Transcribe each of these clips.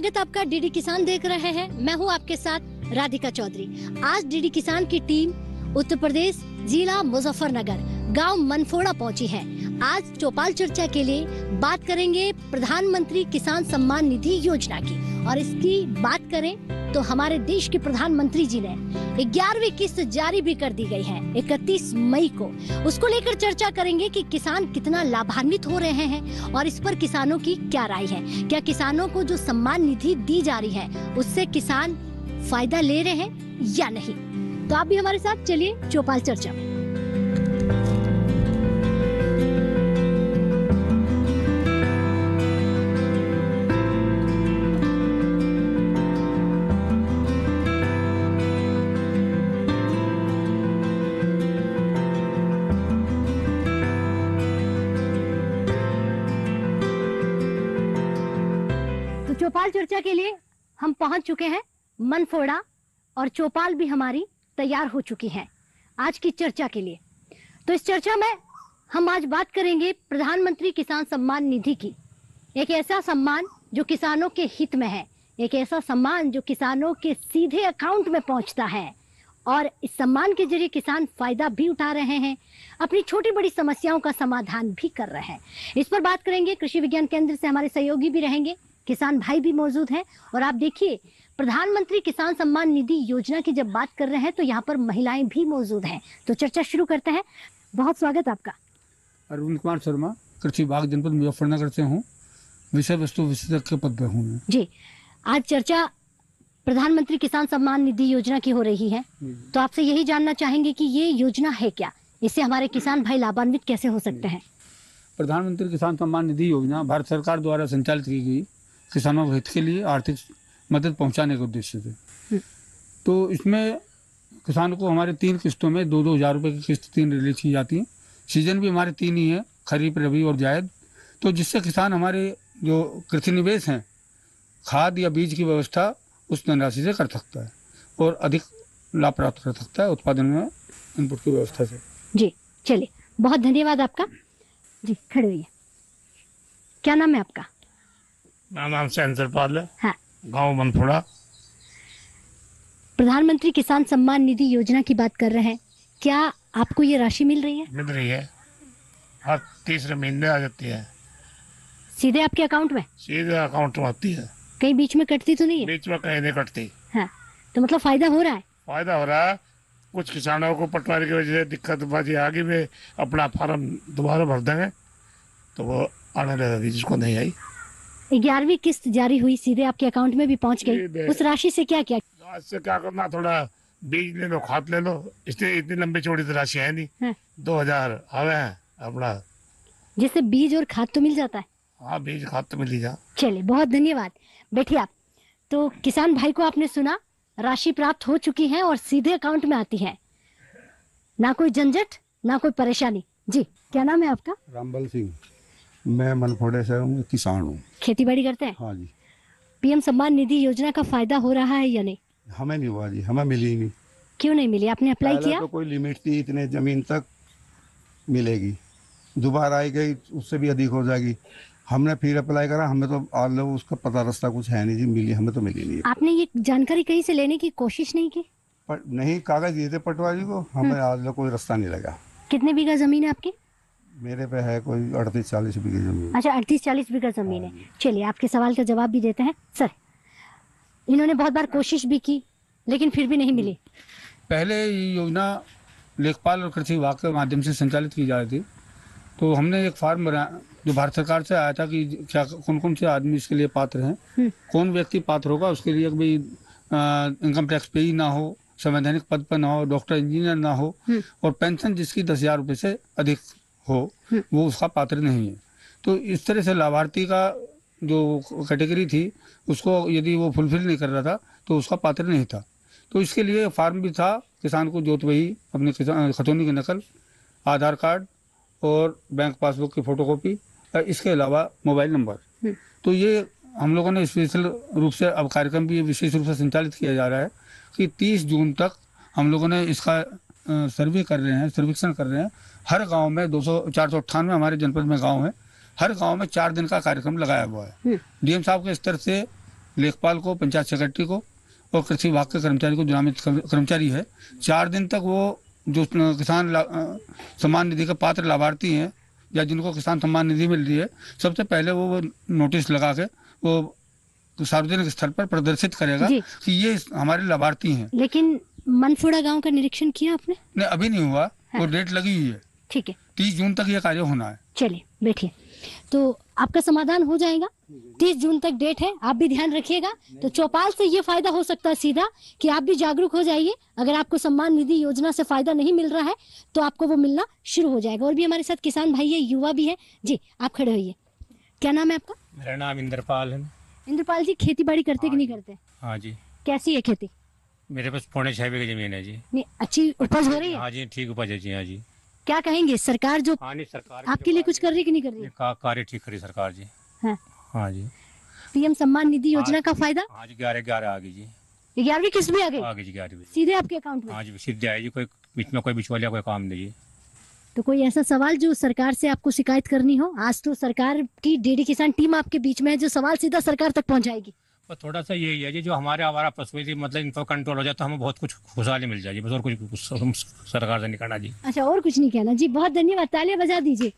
स्वागत आपका डीडी किसान देख रहे हैं मैं हूं आपके साथ राधिका चौधरी आज डीडी किसान की टीम उत्तर प्रदेश जिला मुजफ्फरनगर गांव मनफोड़ा पहुंची है आज चौपाल चर्चा के लिए बात करेंगे प्रधानमंत्री किसान सम्मान निधि योजना की और इसकी बात करें तो हमारे देश के प्रधानमंत्री जी ने ग्यारहवीं किस्त जारी भी कर दी गई है 31 मई को उसको लेकर चर्चा करेंगे कि किसान कितना लाभान्वित हो रहे हैं और इस पर किसानों की क्या राय है क्या किसानों को जो सम्मान निधि दी जा रही है उससे किसान फायदा ले रहे हैं या नहीं तो आप भी हमारे साथ चलिए चौपाल चर्चा में चौपाल चर्चा के लिए हम पहुंच चुके हैं मनफोड़ा और चौपाल भी हमारी तैयार हो चुकी है आज की चर्चा के लिए तो इस चर्चा में हम आज बात करेंगे प्रधानमंत्री किसान सम्मान निधि की एक ऐसा सम्मान जो किसानों के हित में है एक ऐसा सम्मान जो किसानों के सीधे अकाउंट में पहुंचता है और इस सम्मान के जरिए किसान फायदा भी उठा रहे हैं अपनी छोटी बड़ी समस्याओं का समाधान भी कर रहे हैं इस पर बात करेंगे कृषि विज्ञान केंद्र से हमारे सहयोगी भी रहेंगे किसान भाई भी मौजूद हैं और आप देखिए प्रधानमंत्री किसान सम्मान निधि योजना की जब बात कर रहे हैं तो यहाँ पर महिलाएं भी मौजूद हैं तो चर्चा शुरू करते हैं बहुत स्वागत आपका अरविंद कुमार शर्मा कृषि विभाग जनपद मुजफ्फरनगर से हूँ विषय वस्तु विशेषज्ञ पद पर हूँ जी आज चर्चा प्रधानमंत्री किसान सम्मान निधि योजना की हो रही है तो आपसे यही जानना चाहेंगे कि ये योजना है क्या इससे हमारे किसान भाई लाभान्वित कैसे हो सकते हैं प्रधानमंत्री किसान सम्मान निधि योजना भारत सरकार द्वारा संचालित की गई किसानों के हित के लिए आर्थिक मदद पहुंचाने के उद्देश्य से तो इसमें किसान को हमारे तीन किस्तों में दो दो हज़ार रुपये की किस्त तीन रिलीज की जाती है सीजन भी हमारे तीन ही है खरीफ रबी और जायद तो जिससे किसान हमारे जो कृषि निवेश हैं खाद या बीज की व्यवस्था उस धनराशि से कर सकता है और अधिक लाभ प्राप्त कर सकता है उत्पादन में इनपुट की व्यवस्था से जी चलिए बहुत धन्यवाद आपका जी खड़े हुई क्या नाम है आपका मेरा नाम सैंसर पाल है हाँ। गांव मनपुड़ा प्रधानमंत्री किसान सम्मान निधि योजना की बात कर रहे हैं क्या आपको ये राशि मिल रही है मिल रही है हर तीसरे महीने आ जाती है सीधे आपके अकाउंट में सीधे अकाउंट में आती है कहीं बीच में कटती तो नहीं है बीच में कहीं नहीं कटती हाँ तो मतलब फायदा हो रहा है फायदा हो रहा है कुछ किसानों को पटवारी की वजह से दिक्कत बाजी आ गई अपना फार्म दोबारा भर देंगे तो वो आने लगेगी जिसको नहीं आई ग्यारहवीं किस्त जारी हुई सीधे आपके अकाउंट में भी पहुंच गई उस राशि से क्या आज से क्या करना थोड़ा बीज ले लो खाद ले लो इसलिए इतनी लंबी चौड़ी तो राशि है नहीं हाँ। दो हजार आवे है अपना जैसे बीज और खाद तो मिल जाता है हाँ बीज खाद तो मिल जा चलिए बहुत धन्यवाद बैठिए आप तो किसान भाई को आपने सुना राशि प्राप्त हो चुकी है और सीधे अकाउंट में आती है ना कोई झंझट ना कोई परेशानी जी क्या नाम है आपका रामबल सिंह मैं मनखोड़े से हूँ किसान हूँ खेती बाड़ी करते हैं हाँ जी पीएम सम्मान निधि योजना का फायदा हो रहा है या नहीं हमें नहीं हुआ जी हमें मिली नहीं क्यों नहीं मिली आपने अप्लाई किया तो कोई लिमिट थी इतने जमीन तक मिलेगी दोबारा आई गई उससे भी अधिक हो जाएगी हमने फिर अप्लाई करा हमें तो आज लोग उसका पता रास्ता कुछ है नहीं जी मिली हमें तो मिली नहीं आपने ये जानकारी कहीं से लेने की कोशिश नहीं की पर नहीं कागज दिए थे पटवारी को हमें हम्म। आज लोग कोई रास्ता नहीं लगा कितने बीघा जमीन है आपकी मेरे पे है कोई अड़तीस चालीस बीघा जमीन अच्छा अड़तीस चालीस बीघा जमीन है हाँ। चलिए आपके सवाल का जवाब भी देते हैं सर इन्होंने बहुत बार कोशिश भी की लेकिन फिर भी नहीं मिली पहले योजना लेखपाल और कृषि विभाग के माध्यम से संचालित की जा रही थी तो हमने एक फार्म बनाया जो भारत सरकार से आया था कि क्या कौन कौन से आदमी इसके लिए पात्र हैं हम्म। कौन व्यक्ति पात्र होगा उसके लिए भी इनकम टैक्स पे ही ना हो संवैधानिक पद पर ना हो डॉक्टर इंजीनियर ना हो हम्म। और पेंशन जिसकी दस हजार रुपये से अधिक हो हाँ। वो उसका पात्र नहीं है तो इस तरह से लाभार्थी का जो कैटेगरी थी उसको यदि वो फुलफिल नहीं कर रहा था तो उसका पात्र नहीं था तो इसके लिए फार्म भी था किसान को जोत वही अपने खतौनी की नकल आधार कार्ड और बैंक पासबुक की फ़ोटोकॉपी इसके अलावा मोबाइल नंबर हाँ। तो ये हम लोगों ने स्पेशल रूप से अब कार्यक्रम भी विशेष रूप से संचालित किया जा रहा है कि 30 जून तक हम लोगों ने इसका सर्वे कर रहे हैं सर्वेक्षण कर रहे हैं हर गांव में दो सौ चार सौ अट्ठानवे हमारे जनपद में गांव है हर गांव में चार दिन का कार्यक्रम लगाया हुआ है हम्म। डीएम साहब के स्तर से लेखपाल को पंचायत सेक्रेटरी को और कृषि विभाग के कर्मचारी को जो कर्मचारी है चार दिन तक वो जो किसान सम्मान निधि के पात्र लाभार्थी हैं या जिनको किसान सम्मान निधि मिल रही है सबसे पहले वो वो नोटिस लगा के वो सार्वजनिक स्थल पर प्रदर्शित करेगा कि ये हमारे लाभार्थी हैं लेकिन मनफोड़ा गांव का निरीक्षण किया आपने नहीं अभी नहीं हुआ हाँ। वो डेट लगी हुई है ठीक है तीस जून तक ये कार्य होना है चलिए बैठिए तो आपका समाधान हो जाएगा तीस जून तक डेट है आप भी ध्यान रखिएगा तो चौपाल से ये फायदा हो सकता है सीधा कि आप भी जागरूक हो जाइए अगर आपको सम्मान निधि योजना से फायदा नहीं मिल रहा है तो आपको वो मिलना शुरू हो जाएगा और भी हमारे साथ किसान भाई है युवा भी है जी आप खड़े होइए क्या नाम है आपका मेरा नाम इंद्रपाल है इंद्रपाल जी खेती बाड़ी करते की कि हाँ नहीं करते हाँ जी कैसी है खेती मेरे पास पौने छह बीघे जमीन है जी नहीं अच्छी उपज हो रही है हाँ जी ठीक उपज है जी हाँ जी क्या कहेंगे सरकार जो हाँ सरकार आपके लिए कुछ कर रही है कि नहीं कर रही कार्य ठीक करी सरकार जी हाँ, हाँ जी पीएम सम्मान निधि योजना का फायदा आज ग्यारह ग्यारह आ गई जी ग्यारहवीं किस में आ गई आगे जी ग्यारहवीं सीधे आपके अकाउंट में आज हाँ सीधे आएगी कोई बीच में कोई बिचवालिया कोई काम नहीं है तो कोई ऐसा सवाल जो सरकार से आपको शिकायत करनी हो आज तो सरकार की डेडी किसान टीम आपके बीच में है जो सवाल सीधा सरकार तक पहुंचाएगी पर थोड़ा सा यही है जी जो हमारे हमारा पशु मतलब इनको कंट्रोल हो जाए तो हमें बहुत कुछ खुशहाली मिल जाएगी बस और कुछ, सरकार से नहीं करना जी अच्छा और कुछ नहीं कहना जी बहुत धन्यवाद ताले बजा दीजिए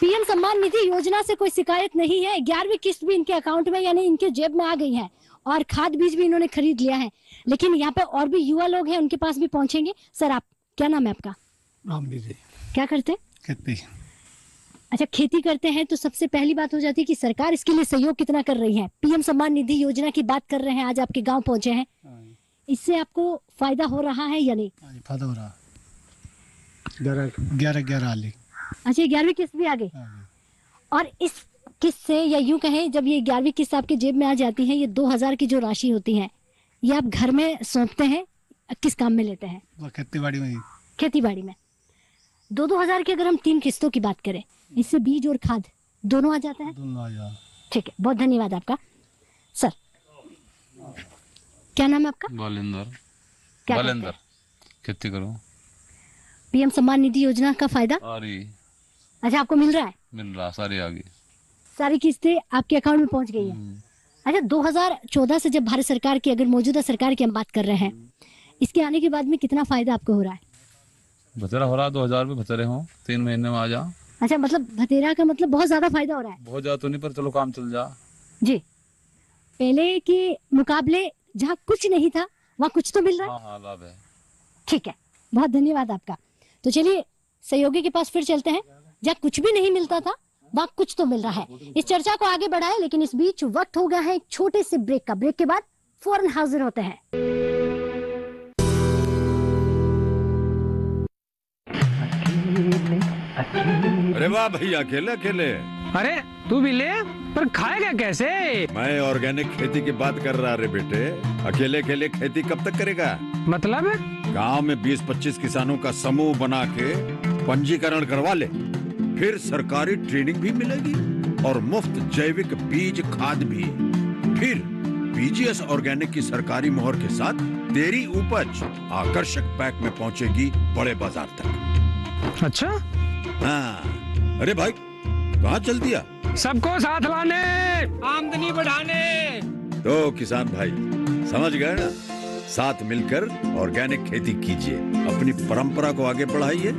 पीएम सम्मान निधि योजना से कोई शिकायत नहीं है ग्यारहवीं किस्त भी इनके अकाउंट में यानी इनके जेब में आ गई है और खाद बीज भी इन्होंने खरीद लिया है लेकिन यहाँ पे और भी युवा लोग हैं उनके पास भी पहुंचेंगे सर आप क्या नाम है आपका राम जी क्या करते हैं अच्छा खेती करते हैं तो सबसे पहली बात हो जाती है कि सरकार इसके लिए सहयोग कितना कर रही है पीएम सम्मान निधि योजना की बात कर रहे हैं आज आपके गांव पहुंचे हैं हाँ। इससे आपको फायदा हो रहा है या नहीं हाँ फायदा हो रहा ग्यारह ग्यारह आले अच्छा ग्यारहवीं किस्त भी आ गई हाँ और इस किस्त से या यूं कहें जब ये ग्यारहवीं किस्त आपके जेब में आ जाती है ये दो हजार की जो राशि होती है ये आप घर में सौंपते हैं किस काम में लेते हैं खेती बाड़ी में खेती बाड़ी में दो दो हजार की अगर हम तीन किस्तों की बात करें इससे बीज और खाद दोनों आ जाता है दोनों आ ठीक है बहुत धन्यवाद आपका सर क्या नाम है आपका बालेंदर बालेंदर खेती करो पीएम सम्मान निधि योजना का फायदा अच्छा आपको मिल रहा है मिल रहा सारी आगे सारी किस्तें आपके अकाउंट में पहुंच गई है हम्म। अच्छा 2014 से जब भारत सरकार की अगर मौजूदा सरकार की हम बात कर रहे हैं इसके आने के बाद में कितना फायदा आपको हो रहा है बतरा हो रहा है दो हजार में बतरे हो तीन महीने में आ जाओ अच्छा मतलब भतेरा का मतलब बहुत ज्यादा फायदा हो रहा है बहुत ज्यादा तो नहीं पर चलो काम चल जा जी पहले के मुकाबले जहाँ कुछ नहीं था वहाँ कुछ तो मिल रहा है हाँ, हाँ है ठीक है बहुत धन्यवाद आपका तो चलिए सहयोगी के पास फिर चलते हैं जहाँ कुछ भी नहीं मिलता था वहाँ कुछ तो मिल रहा है इस चर्चा को आगे बढ़ाए लेकिन इस बीच वक्त हो गया है एक छोटे से ब्रेक का ब्रेक के बाद फौरन हाजिर होते हैं अरे वाह भैया अकेले अकेले अरे तू भी ले पर खाएगा कैसे मैं ऑर्गेनिक खेती की बात कर रहा रे बेटे अकेले अकेले खेती कब तक करेगा मतलब गांव में 20-25 किसानों का समूह बना के पंजीकरण करवा ले फिर सरकारी ट्रेनिंग भी मिलेगी और मुफ्त जैविक बीज खाद भी फिर बीजीएस ऑर्गेनिक की सरकारी मोहर के साथ तेरी उपज आकर्षक पैक में पहुँचेगी बड़े बाजार तक अच्छा हाँ। अरे भाई कहाँ चल दिया सबको साथ लाने आमदनी बढ़ाने तो किसान भाई समझ गए ना साथ मिलकर ऑर्गेनिक खेती कीजिए अपनी परंपरा को आगे बढ़ाइए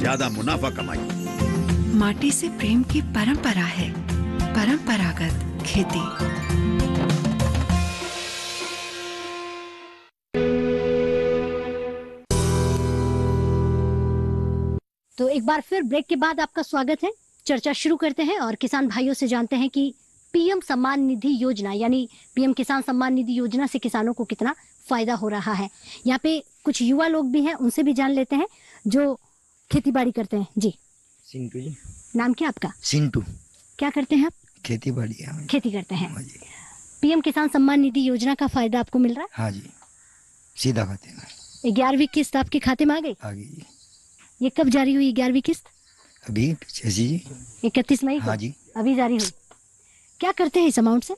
ज्यादा मुनाफा कमाइए माटी से प्रेम की परंपरा है परंपरागत खेती तो एक बार फिर ब्रेक के बाद आपका स्वागत है चर्चा शुरू करते हैं और किसान भाइयों से जानते हैं कि पीएम सम्मान निधि योजना यानी पीएम किसान सम्मान निधि योजना से किसानों को कितना फायदा हो रहा है यहाँ पे कुछ युवा लोग भी हैं उनसे भी जान लेते हैं जो खेती बाड़ी करते हैं जी सिंटू जी नाम क्या आपका सिंटू क्या करते हैं आप खेती बाड़ी हाँ। खेती करते हैं हाँ पीएम किसान सम्मान निधि योजना का फायदा आपको मिल रहा है हाँ जी सीधा खाते में ग्यारहवीं किस्त आपके खाते में आ गई आ गई ये कब जारी हुई ग्यारहवीं किस्त अभी जी इकतीस मई हाँ जी अभी जारी हुई क्या करते हैं इस अमाउंट से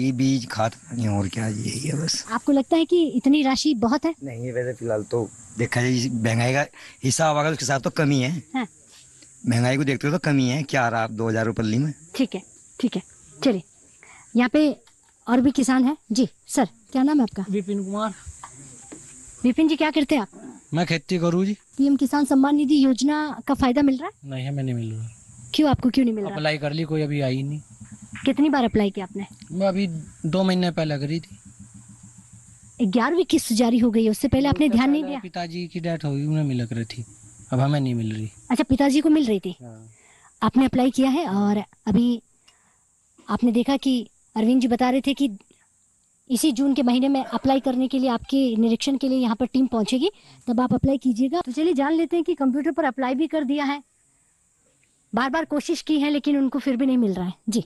ये बीज खाद पानी और क्या यही है बस आपको लगता है कि इतनी राशि बहुत है नहीं वैसे फिलहाल तो देखा जाए महंगाई का हिसाब अगर उसके साथ तो कमी है हाँ। महंगाई को देखते हो तो कमी है क्या रहा दो हजार रुपये में ठीक है ठीक है चलिए यहाँ पे और भी किसान है जी सर क्या नाम है आपका विपिन कुमार विपिन जी क्या करते हैं आप मैं खेती करूँ जी पीएम किसान सम्मान निधि योजना का फायदा मिल रहा है नहीं हमें नहीं मिल रहा क्यों आपको क्यों नहीं मिल रहा अप्लाई कर ली कोई अभी आई नहीं कितनी बार अप्लाई किया आपने मैं अभी दो महीने पहले करी थी ग्यारहवीं किस्त जारी हो गई उससे पहले आपने ध्यान नहीं दिया पिताजी की डेथ हो गई उन्हें मिल कर थी अब हमें नहीं मिल रही अच्छा पिताजी को मिल रही थी हाँ। आपने अप्लाई किया है और अभी आपने देखा कि अरविंद जी बता रहे थे कि इसी जून के महीने में अप्लाई करने के लिए आपके निरीक्षण के लिए यहाँ पर टीम पहुंचेगी तब आप अप्लाई कीजिएगा तो चलिए जान लेते हैं कि कंप्यूटर पर अप्लाई भी कर दिया है बार बार कोशिश की है लेकिन उनको फिर भी नहीं मिल रहा है जी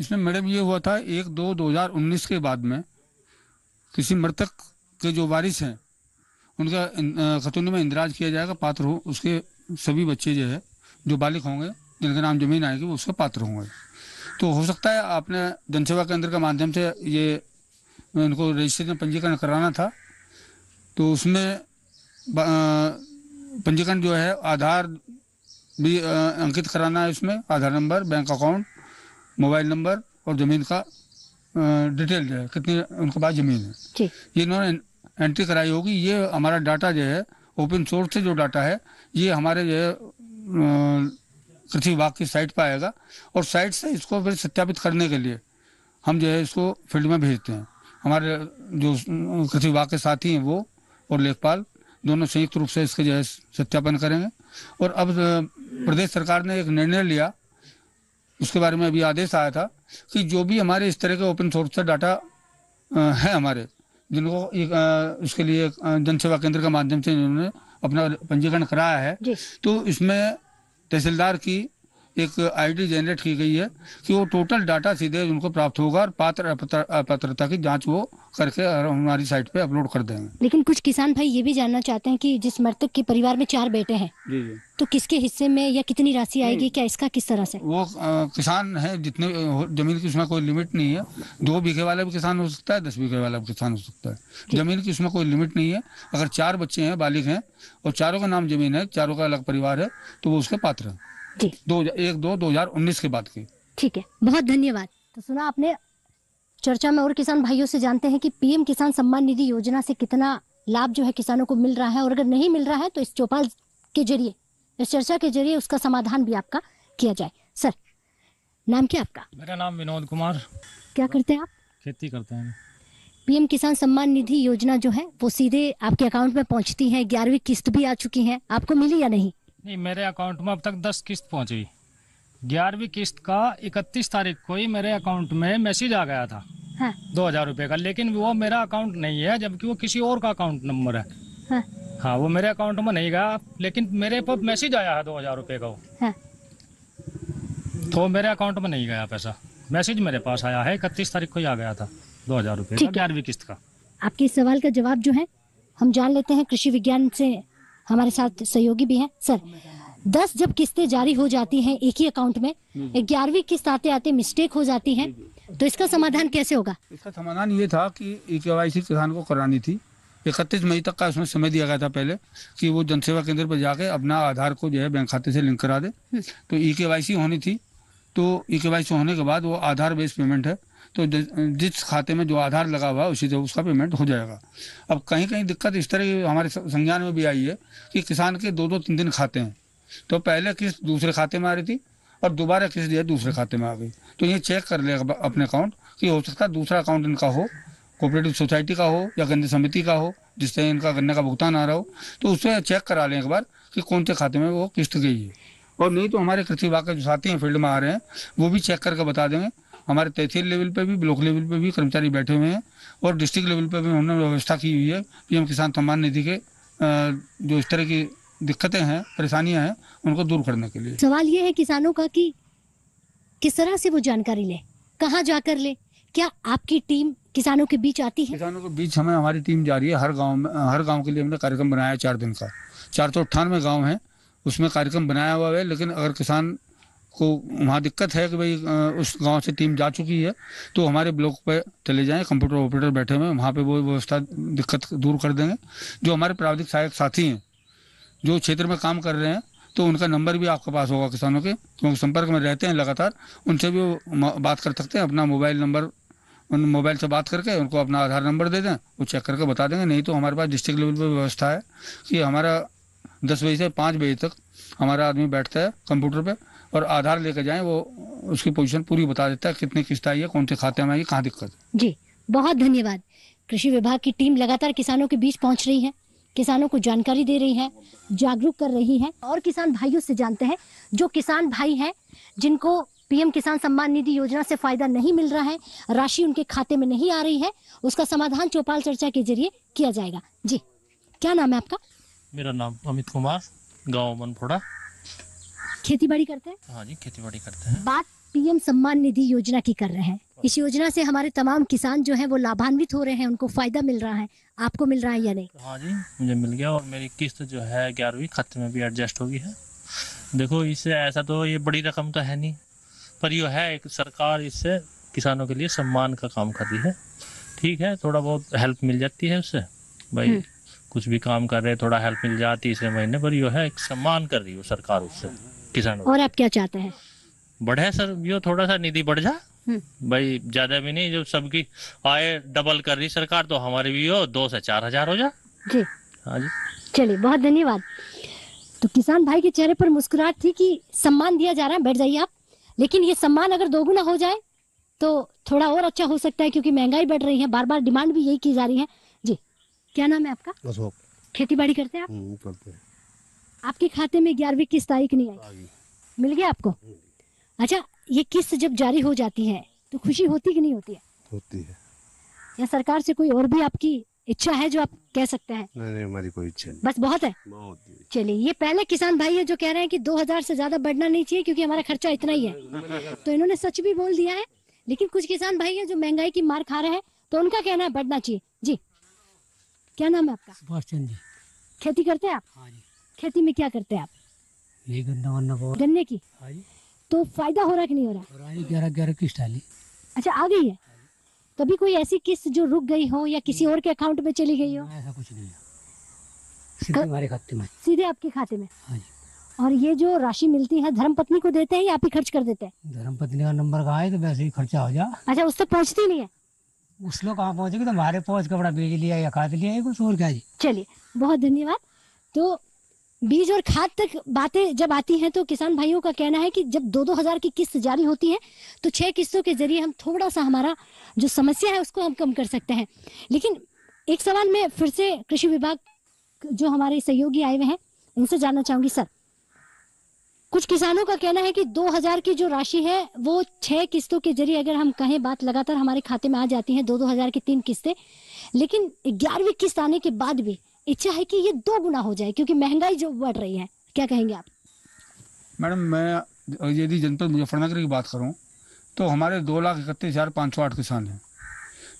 इसमें मैडम ये हुआ था एक दो दो हजार उन्नीस के बाद में किसी मृतक के जो वारिस है उनका खतून में इंदिराज किया जाएगा पात्र हो उसके सभी बच्चे जो है जो बालिक होंगे जिनका नाम जमीन आएगी वो उसका पात्र होंगे तो हो सकता है आपने जनसेवा केंद्र के माध्यम से ये उनको रजिस्ट्रेशन पंजीकरण कराना था तो उसमें पंजीकरण जो है आधार भी अंकित कराना है उसमें Aadhaar number bank account mobile number और ज़मीन का डिटेल जो है कितनी उनके पास ज़मीन है ये इन्होंने एंट्री कराई होगी ये हमारा डाटा जो है ओपन सोर्स से जो डाटा है ये हमारे जो है कृषि विभाग की साइट पर आएगा और साइट से इसको फिर सत्यापित करने के लिए हम जो है इसको फील्ड में भेजते हैं हमारे जो कृषि विभाग के साथी हैं वो और लेखपाल दोनों संयुक्त रूप से इसके जो है सत्यापन करेंगे और अब प्रदेश सरकार ने एक निर्णय लिया उसके बारे में अभी आदेश आया था कि जो भी हमारे इस तरह के ओपन सोर्स से डाटा है हमारे जिनको एक उसके लिए जनसेवा केंद्र के माध्यम से इन्होंने अपना पंजीकरण कराया है तो इसमें Entonces el Darky, एक आईडी जनरेट की गई है कि वो टोटल डाटा सीधे उनको प्राप्त होगा और पात्र अपात्रता की जांच वो करके हमारी साइट पे अपलोड कर देंगे लेकिन कुछ किसान भाई ये भी जानना चाहते हैं कि जिस मृतक के परिवार में चार बेटे हैं जी जी तो किसके हिस्से में या कितनी राशि आएगी क्या इसका किस तरह से वो आ, किसान है जितने जमीन की उसमें कोई लिमिट नहीं है दो बीघे वाला भी किसान हो सकता है दस बीघे वाला भी किसान हो सकता है जमीन की उसमें कोई लिमिट नहीं है अगर चार बच्चे हैं बालिक हैं और चारों का नाम जमीन है चारों का अलग परिवार है तो वो उसके पात्र है दो एक दो दो हजार उन्नीस के बाद की ठीक है बहुत धन्यवाद तो सुना आपने चर्चा में और किसान भाइयों से जानते हैं कि पीएम किसान सम्मान निधि योजना से कितना लाभ जो है किसानों को मिल रहा है और अगर नहीं मिल रहा है तो इस चौपाल के जरिए इस चर्चा के जरिए उसका समाधान भी आपका किया जाए सर नाम क्या आपका मेरा नाम विनोद कुमार क्या करते हैं आप खेती करते हैं पीएम किसान सम्मान निधि योजना जो है वो सीधे आपके अकाउंट में पहुंचती है ग्यारहवीं किस्त भी आ चुकी है आपको मिली या नहीं नहीं मेरे अकाउंट में अब तक दस किस्त पहुंची ग्यारहवीं किस्त का इकतीस तारीख को ही मेरे अकाउंट में मैसेज आ गया था हाँ। दो हजार रूपए का लेकिन वो मेरा अकाउंट नहीं है जबकि वो किसी और का अकाउंट नंबर है हाँ, हाँ वो मेरे अकाउंट में नहीं गया लेकिन मेरे पर मैसेज आया है दो हजार रूपए का वो हाँ। तो मेरे अकाउंट में नहीं गया पैसा मैसेज मेरे पास आया है इकतीस तारीख को ही आ गया था दो हजार रूपए ग्यारहवीं किस्त का आपके सवाल का जवाब जो है हम जान लेते हैं कृषि विज्ञान से हमारे साथ सहयोगी भी हैं सर दस जब किस्तें जारी हो जाती हैं एक ही अकाउंट में हम्म। ग्यारहवीं किस्त आते आते मिस्टेक हो जाती है तो इसका समाधान कैसे होगा इसका समाधान ये था कि के किसान को करानी थी इकतीस मई तक का उसमें समय दिया गया था पहले कि वो जनसेवा केंद्र पर जाके अपना आधार को जो है बैंक खाते से लिंक करा दे हम्म। तो ई के होनी थी तो ई के होने के बाद वो आधार बेस्ड पेमेंट है तो जिस खाते में जो आधार लगा हुआ है उसी से उसका पेमेंट हो जाएगा अब कहीं कहीं दिक्कत इस तरह की हमारे संज्ञान में भी आई है कि किसान के दो दो तीन दिन खाते हैं तो पहले किस्त दूसरे खाते में आ रही थी और दोबारा किस्त जो दूसरे खाते में आ गई तो ये चेक कर लेगा अपने अकाउंट कि हो सकता है दूसरा अकाउंट इनका हो कोऑपरेटिव सोसाइटी का हो या गन्ने समिति का हो जिससे इनका गन्ने का भुगतान आ रहा हो तो उससे चेक करा लें एक बार कि कौन से खाते में वो किस्त गई है और नहीं तो हमारे कृषि विभाग के जो साथी हैं फील्ड में आ रहे हैं वो भी चेक करके बता देंगे हमारे तहसील लेवल पे भी ब्लॉक लेवल पे भी कर्मचारी बैठे हुए हैं और डिस्ट्रिक्ट लेवल पे भी हमने व्यवस्था की हुई है पीएम किसान सम्मान निधि के जो इस तरह की दिक्कतें हैं परेशानियां हैं उनको दूर करने के लिए सवाल ये है किसानों का कि किस तरह से वो जानकारी ले कहाँ जाकर ले क्या आपकी टीम किसानों के बीच आती है किसानों के बीच हमें हमारी टीम जा रही है हर गाँव में हर गाँव के लिए हमने कार्यक्रम बनाया है चार दिन का चार सौ अट्ठानवे गाँव है उसमें कार्यक्रम बनाया हुआ है लेकिन अगर किसान को वहाँ दिक्कत है कि भाई उस गांव से टीम जा चुकी है तो हमारे ब्लॉक पे चले जाएं कंप्यूटर ऑपरेटर बैठे हुए वहाँ पे वो व्यवस्था दिक्कत दूर कर देंगे जो हमारे प्रावधिक सहायक साथी हैं जो क्षेत्र में काम कर रहे हैं तो उनका नंबर भी आपके पास होगा किसानों के क्योंकि संपर्क में रहते हैं लगातार उनसे भी बात कर सकते हैं अपना मोबाइल नंबर उन मोबाइल से बात करके उनको अपना आधार नंबर दे दें वो चेक करके बता देंगे नहीं तो हमारे पास डिस्ट्रिक्ट लेवल पर व्यवस्था है कि हमारा दस बजे से पाँच बजे तक हमारा आदमी बैठता है कंप्यूटर पर और आधार लेकर जाए वो उसकी पोजीशन पूरी बता देता है कितनी किस्त आई है कौन से खाते में आई कहाँ दिक्कत जी बहुत धन्यवाद कृषि विभाग की टीम लगातार किसानों के बीच पहुंच रही है किसानों को जानकारी दे रही है जागरूक कर रही है और किसान भाइयों से जानते हैं जो किसान भाई हैं जिनको पीएम किसान सम्मान निधि योजना से फायदा नहीं मिल रहा है राशि उनके खाते में नहीं आ रही है उसका समाधान चौपाल चर्चा के जरिए किया जाएगा जी क्या नाम है आपका मेरा नाम अमित कुमार गाँव मनफोड़ा खेती बाड़ी करते हैं हाँ जी खेती बाड़ी करते हैं बात पीएम सम्मान निधि योजना की कर रहे हैं इस योजना से हमारे तमाम किसान जो है वो लाभान्वित हो रहे हैं उनको फायदा मिल रहा है आपको मिल रहा है या नहीं हाँ जी मुझे मिल गया और मेरी किस्त जो है ग्यारहवीं खत्म में भी एडजस्ट हो गई है देखो इससे ऐसा तो ये बड़ी रकम तो है नहीं पर यह है एक सरकार इससे किसानों के लिए सम्मान का काम कर रही है ठीक है थोड़ा बहुत हेल्प मिल जाती है उससे भाई हम्म। कुछ भी काम कर रहे थोड़ा हेल्प मिल जाती है इसे महीने पर यो है एक सम्मान कर रही है सरकार उससे किसान और आप क्या चाहते हैं बढ़े सर यो थोड़ा सा निधि बढ़ जा हम्म। भाई ज्यादा भी नहीं जो सबकी आय डबल कर रही सरकार तो हमारे भी हो दो से चार हजार हो जा जी हाँ जी चलिए बहुत धन्यवाद तो किसान भाई के चेहरे पर मुस्कुराहट थी कि सम्मान दिया जा रहा है बैठ जाइए आप लेकिन ये सम्मान अगर दोगुना हो जाए तो थोड़ा और अच्छा हो सकता है क्योंकि महंगाई बढ़ रही है बार बार डिमांड भी यही की जा रही है जी क्या नाम है आपका अशोक खेती बाड़ी करते हैं आप हम्म, करते हैं आपके खाते में ग्यारहवीं किस्त आई कि नहीं आई मिल गया आपको अच्छा ये किस्त जब जारी हो जाती है तो खुशी होती कि नहीं होती है होती है या सरकार से कोई और भी आपकी इच्छा है जो आप कह सकते हैं नहीं नहीं हमारी कोई इच्छा नहीं बस बहुत है चलिए ये पहले किसान भाई है जो कह रहे हैं कि 2000 से ज्यादा बढ़ना नहीं चाहिए क्योंकि हमारा खर्चा इतना ही है तो इन्होंने सच भी बोल दिया है लेकिन कुछ किसान भाई है जो महंगाई की मार खा रहे हैं तो उनका कहना है बढ़ना चाहिए जी क्या नाम है आपका सुभाष चंद जी खेती करते हैं आप हाँ जी खेती में क्या करते हैं आप ये गन्ना वन्ना बहुत गन्ने की तो फायदा हो रहा कि नहीं हो रहा ग्यारह ग्यारह किस्त डाली अच्छा आ गई है कभी कोई ऐसी किस्त जो रुक गई हो या किसी और के अकाउंट में चली गई हो ऐसा कुछ नहीं हमारे खाते में सीधे आपके खाते में हाँ और ये जो राशि मिलती है धर्म पत्नी को देते हैं या आप ही खर्च कर देते हैं धर्म पत्नी का नंबर कहा है तो वैसे ही खर्चा हो जा अच्छा उस तक पहुँचती नहीं है उस लोग कहाँ पहुँचेगी तो हमारे पहुँच कपड़ा बेच लिया या खाद लिया कुछ और क्या चलिए बहुत धन्यवाद तो बीज और खाद तक बातें जब आती हैं तो किसान भाइयों का कहना है कि जब दो दो हजार की किस्त जारी होती है तो छह किस्तों के जरिए हम थोड़ा सा हमारा जो समस्या है उसको हम कम कर सकते हैं लेकिन एक सवाल मैं फिर से कृषि विभाग जो हमारे सहयोगी आए हुए हैं उनसे जानना चाहूंगी सर कुछ किसानों का कहना है कि 2000 की जो राशि है वो छह किस्तों के जरिए अगर हम कहें बात लगातार हमारे खाते में आ जाती है दो दो हजार की तीन किस्तें लेकिन ग्यारहवीं किस्त आने के बाद भी इच्छा है कि ये दो गुना हो जाए क्योंकि महंगाई जो बढ़ रही है क्या कहेंगे आप मैडम मैं यदि जनपद मुजफ्फरनगर की बात करूँ तो हमारे दो लाख इकतीस हज़ार पाँच सौ आठ किसान हैं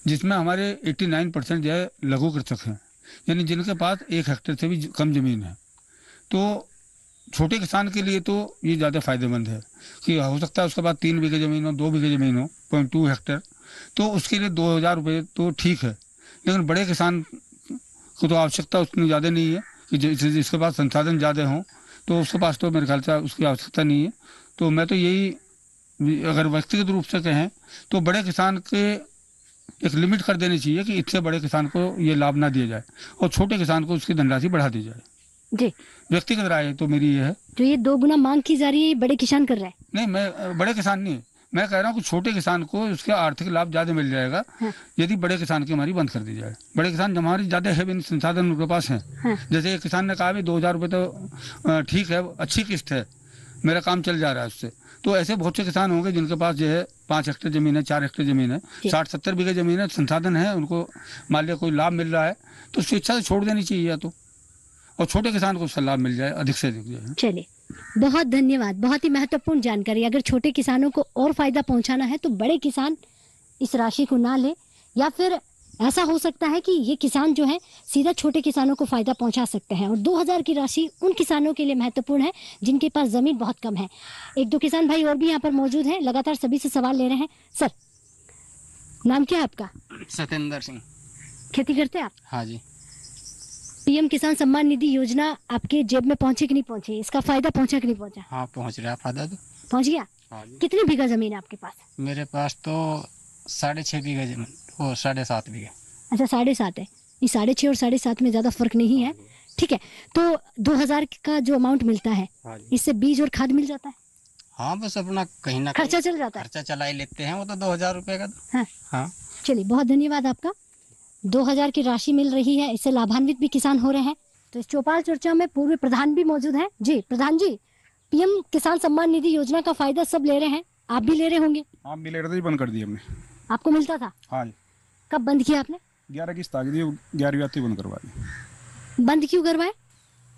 जिसमें हमारे 89 परसेंट जो है लघु कृषक हैं यानी जिनके पास एक हेक्टेयर से भी कम ज़मीन है तो छोटे किसान के लिए तो ये ज़्यादा फायदेमंद है कि हो सकता है उसके बाद तीन बीघे ज़मीन हो दो बीघे ज़मीन हो पॉइंट टू हेक्टेयर तो उसके लिए दो हज़ार रुपये तो ठीक है लेकिन बड़े किसान को तो आवश्यकता उतनी ज़्यादा नहीं है कि जिसके पास संसाधन ज़्यादा हों तो उसके पास तो मेरे ख्याल से उसकी आवश्यकता नहीं है तो मैं तो यही अगर व्यक्तिगत रूप से कहें तो बड़े किसान के एक लिमिट कर देनी चाहिए कि इससे बड़े किसान को ये लाभ ना दिया जाए और छोटे किसान को उसकी धनराशि बढ़ा दी जाए जी व्यक्तिगत राय तो मेरी ये है जो ये दो गुना मांग की जा रही है बड़े किसान कर रहे हैं नहीं मैं बड़े किसान नहीं मैं कह रहा हूँ कि छोटे किसान को उसके आर्थिक लाभ ज्यादा मिल जाएगा हाँ। यदि बड़े किसान की हमारी बंद कर दी जाए बड़े किसान हमारी ज्यादा है संसाधन उनके पास है हाँ। जैसे जैसे किसान ने कहा भी दो हजार रुपये तो ठीक है अच्छी किस्त है मेरा काम चल जा रहा है उससे तो ऐसे बहुत से किसान होंगे जिनके पास जो है पांच हेक्टेयर जमीन है चार हेक्टेयर जमीन है साठ सत्तर बीघे जमीन है संसाधन है उनको मान लिया कोई लाभ मिल रहा है तो स्वेच्छा से छोड़ देनी चाहिए या तो और छोटे किसान को उसका लाभ मिल जाए अधिक से अधिक जो है चलिए बहुत धन्यवाद बहुत ही महत्वपूर्ण जानकारी अगर छोटे किसानों को और फ़ायदा पहुंचाना है तो बड़े किसान इस राशि को ना ले या फिर ऐसा हो सकता है कि ये किसान जो है सीधा छोटे किसानों को फ़ायदा पहुंचा सकते हैं और 2000 की राशि उन किसानों के लिए महत्वपूर्ण है जिनके पास ज़मीन बहुत कम है एक दो किसान भाई और भी यहाँ पर मौजूद है लगातार सभी से सवाल ले रहे हैं सर नाम क्या है आपका सत्येंद्र सिंह खेती करते हैं आप हाँ जी पीएम किसान सम्मान निधि योजना आपके जेब में पहुंचे कि नहीं पहुँचे इसका फायदा पहुंचा कि नहीं पहुंचा हाँ पहुंच रहा फायदा तो पहुंच गया हाँ कितने बीघा जमीन है आपके पास मेरे पास तो साढ़े छह बीघा जमीन और साढ़े सात बीघा अच्छा साढ़े सात है नहीं साढ़े छः और साढ़े सात में ज़्यादा फर्क नहीं है हाँ ठीक है तो दो हजार का जो अमाउंट मिलता है हाँ इससे बीज और खाद मिल जाता है हाँ बस अपना कहीं ना खर्चा चल जाता है खर्चा चला ही लेते हैं वो तो दो हजार रूपए का तो। हाँ, हाँ। चलिए बहुत धन्यवाद आपका दो हजार की राशि मिल रही है इससे लाभान्वित भी किसान हो रहे हैं तो इस चौपाल चर्चा में पूर्व प्रधान भी मौजूद है जी प्रधान जी पीएम किसान सम्मान निधि योजना का फायदा सब ले रहे हैं आप भी ले रहे होंगे आप भी ले रहे थे बंद कर दिया हमने आपको मिलता था हाँ कब बंद किया आपने ग्यारह किस्त आ ग्यारहवीं आती बंद करवाई बंद क्यों करवाए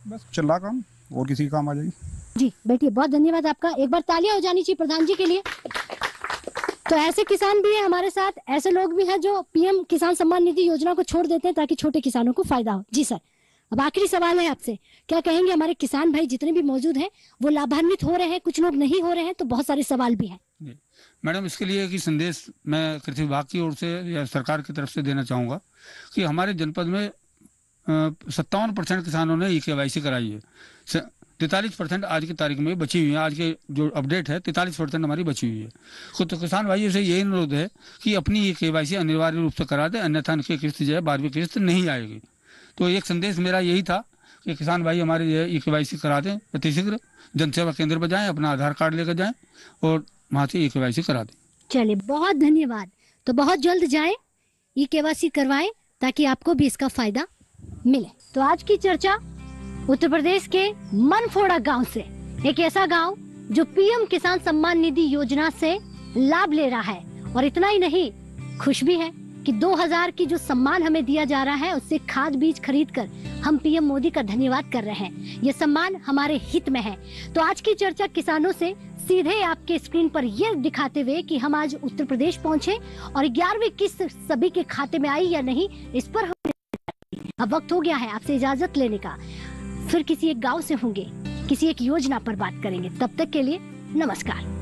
बस चल रहा काम और किसी काम आ जाएगी जी बेटी बहुत धन्यवाद आपका एक बार तालियां हो जानी चाहिए प्रधान जी के लिए तो ऐसे किसान भी है हमारे साथ ऐसे लोग भी हैं जो पीएम किसान सम्मान निधि योजना को छोड़ देते हैं ताकि छोटे किसानों को फायदा हो जी सर अब आखिरी सवाल है आपसे क्या कहेंगे हमारे किसान भाई जितने भी मौजूद हैं वो लाभान्वित हो रहे हैं कुछ लोग नहीं हो रहे हैं तो बहुत सारे सवाल भी हैं मैडम इसके लिए कि संदेश मैं कृषि विभाग की ओर से या सरकार की तरफ से देना चाहूंगा कि हमारे जनपद में सत्तावन परसेंट किसानों ने ई के कराई है तैतालीस परसेंट आज की तारीख में बची हुई है आज के जो अपडेट है तैतालीस परसेंट हमारी बची हुई है खुद तो किसान भाइयों से यही अनुरोध है कि अपनी ये के अनिवार्य रूप से करा दें अन्यथा इनकी किस्त जो है बारहवीं किस्त नहीं आएगी तो एक संदेश मेरा यही था कि किसान भाई हमारे जो है ई के करा दें अतिशीघ्र जनसेवा केंद्र पर जाएं अपना आधार कार्ड लेकर जाएं और वहाँ से ई के करा दें चलिए बहुत धन्यवाद तो बहुत जल्द जाए ई के करवाएं ताकि आपको भी इसका फायदा मिले तो आज की चर्चा उत्तर प्रदेश के मनफोड़ा गांव से एक ऐसा गांव जो पीएम किसान सम्मान निधि योजना से लाभ ले रहा है और इतना ही नहीं खुश भी है कि 2000 की जो सम्मान हमें दिया जा रहा है उससे खाद बीज खरीद कर हम पीएम मोदी का धन्यवाद कर रहे हैं ये सम्मान हमारे हित में है तो आज की चर्चा किसानों से सीधे आपके स्क्रीन पर यह दिखाते हुए कि हम आज उत्तर प्रदेश पहुंचे और ग्यारहवीं किस्त सभी के खाते में आई या नहीं इस पर हम अब वक्त हो गया है आपसे इजाजत लेने का फिर किसी एक गांव से होंगे किसी एक योजना पर बात करेंगे तब तक के लिए नमस्कार